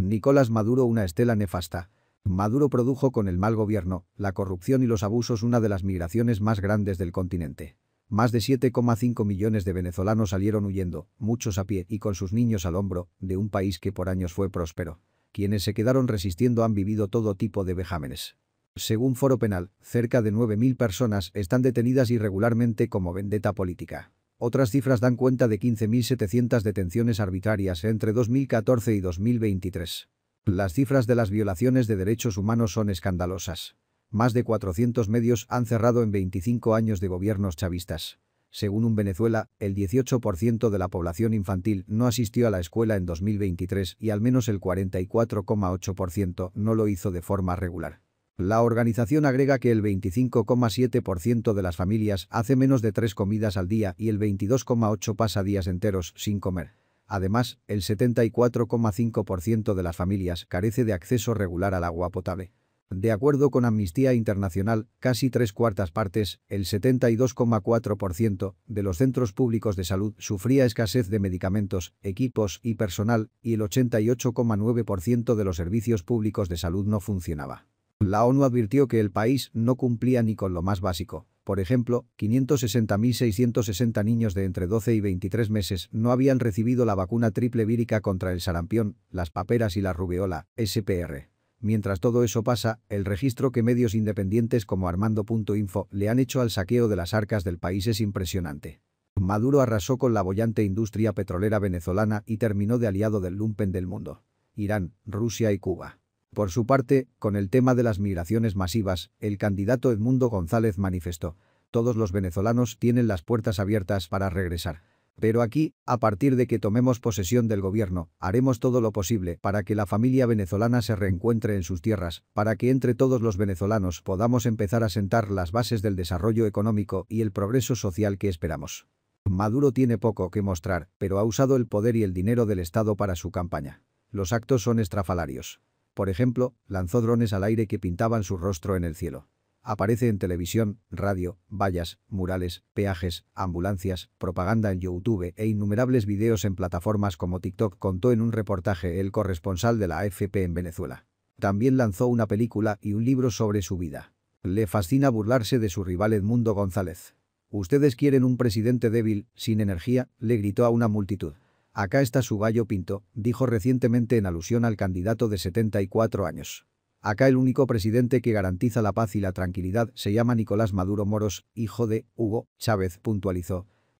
Nicolás Maduro una estela nefasta. Maduro produjo con el mal gobierno, la corrupción y los abusos una de las migraciones más grandes del continente. Más de 7,5 millones de venezolanos salieron huyendo, muchos a pie y con sus niños al hombro, de un país que por años fue próspero. Quienes se quedaron resistiendo han vivido todo tipo de vejámenes. Según Foro Penal, cerca de 9.000 personas están detenidas irregularmente como vendetta política. Otras cifras dan cuenta de 15.700 detenciones arbitrarias entre 2014 y 2023. Las cifras de las violaciones de derechos humanos son escandalosas. Más de 400 medios han cerrado en 25 años de gobiernos chavistas. Según un Venezuela, el 18% de la población infantil no asistió a la escuela en 2023 y al menos el 44,8% no lo hizo de forma regular. La organización agrega que el 25,7% de las familias hace menos de tres comidas al día y el 22,8% pasa días enteros sin comer. Además, el 74,5% de las familias carece de acceso regular al agua potable. De acuerdo con Amnistía Internacional, casi tres cuartas partes, el 72,4%, de los centros públicos de salud sufría escasez de medicamentos, equipos y personal, y el 88,9% de los servicios públicos de salud no funcionaba. La ONU advirtió que el país no cumplía ni con lo más básico. Por ejemplo, 560.660 niños de entre 12 y 23 meses no habían recibido la vacuna triple vírica contra el sarampión, las paperas y la rubeola, SPR. Mientras todo eso pasa, el registro que medios independientes como Armando.info le han hecho al saqueo de las arcas del país es impresionante. Maduro arrasó con la bollante industria petrolera venezolana y terminó de aliado del lumpen del mundo. Irán, Rusia y Cuba. Por su parte, con el tema de las migraciones masivas, el candidato Edmundo González manifestó, todos los venezolanos tienen las puertas abiertas para regresar. Pero aquí, a partir de que tomemos posesión del gobierno, haremos todo lo posible para que la familia venezolana se reencuentre en sus tierras, para que entre todos los venezolanos podamos empezar a sentar las bases del desarrollo económico y el progreso social que esperamos. Maduro tiene poco que mostrar, pero ha usado el poder y el dinero del Estado para su campaña. Los actos son estrafalarios. Por ejemplo, lanzó drones al aire que pintaban su rostro en el cielo. Aparece en televisión, radio, vallas, murales, peajes, ambulancias, propaganda en YouTube e innumerables videos en plataformas como TikTok contó en un reportaje el corresponsal de la AFP en Venezuela. También lanzó una película y un libro sobre su vida. Le fascina burlarse de su rival Edmundo González. Ustedes quieren un presidente débil, sin energía, le gritó a una multitud. Acá está su gallo pinto, dijo recientemente en alusión al candidato de 74 años. Acá el único presidente que garantiza la paz y la tranquilidad se llama Nicolás Maduro Moros, hijo de Hugo Chávez, puntualizó.